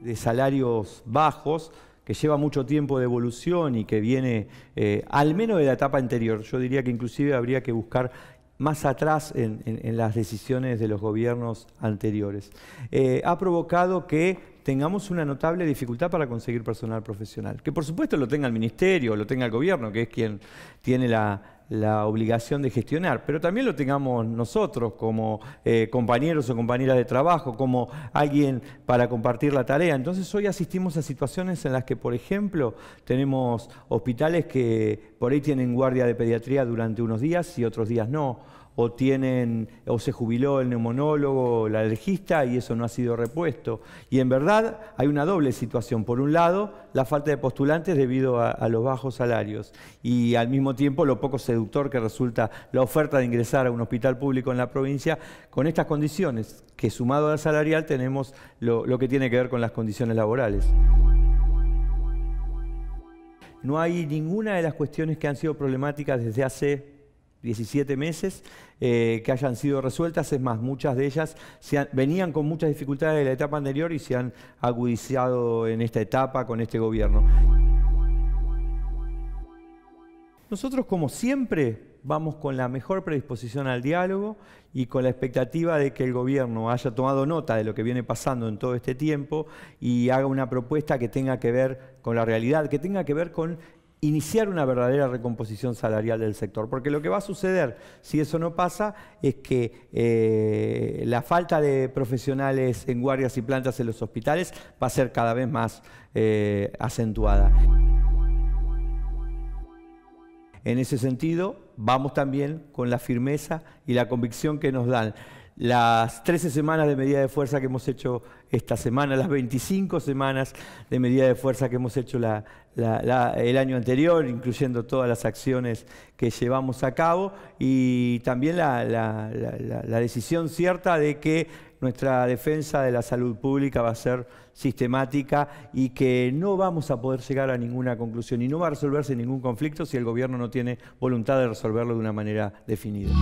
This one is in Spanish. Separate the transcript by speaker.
Speaker 1: de salarios bajos, que lleva mucho tiempo de evolución y que viene eh, al menos de la etapa anterior. Yo diría que inclusive habría que buscar más atrás en, las decisiones de los gobiernos anteriores. Eh, ha provocado que tengamos una notable dificultad para conseguir personal profesional, que por supuesto lo tenga el ministerio, lo tenga el gobierno, que es quien tiene la, la obligación de gestionar, pero también lo tengamos nosotros como eh, compañeros o compañeras de trabajo, como alguien para compartir la tarea. Entonces hoy asistimos a situaciones en las que, por ejemplo, tenemos hospitales que por ahí tienen guardia de pediatría durante unos días y otros días no, o tienen o se jubiló el neumonólogo, la alergista y eso no ha sido repuesto. Y en verdad hay una doble situación. Por un lado, la falta de postulantes debido a, a los bajos salarios y al mismo tiempo lo poco se que resulta la oferta de ingresar a un hospital público en la provincia con estas condiciones, que sumado al salarial tenemos lo, que tiene que ver con las condiciones laborales. No hay ninguna de las cuestiones que han sido problemáticas desde hace 17 meses eh, que hayan sido resueltas, es más, muchas de ellas venían con muchas dificultades de la etapa anterior y se han agudizado en esta etapa con este gobierno. Nosotros, como siempre, vamos con la mejor predisposición al diálogo y con la expectativa de que el gobierno haya tomado nota de lo que viene pasando en todo este tiempo y haga una propuesta que tenga que ver con la realidad, que tenga que ver con iniciar una verdadera recomposición salarial del sector. Porque lo que va a suceder, si eso no pasa, es que eh, la falta de profesionales en guardias y plantas en los hospitales va a ser cada vez más eh, acentuada. En ese sentido, vamos también con la firmeza y la convicción que nos dan las 13 semanas de medida de fuerza que hemos hecho esta semana, las 25 semanas de medida de fuerza que hemos hecho el año anterior, incluyendo todas las acciones que llevamos a cabo y también la decisión cierta de que nuestra defensa de la salud pública va a ser sistemática y que no vamos a poder llegar a ninguna conclusión y no va a resolverse ningún conflicto si el gobierno no tiene voluntad de resolverlo de una manera definida.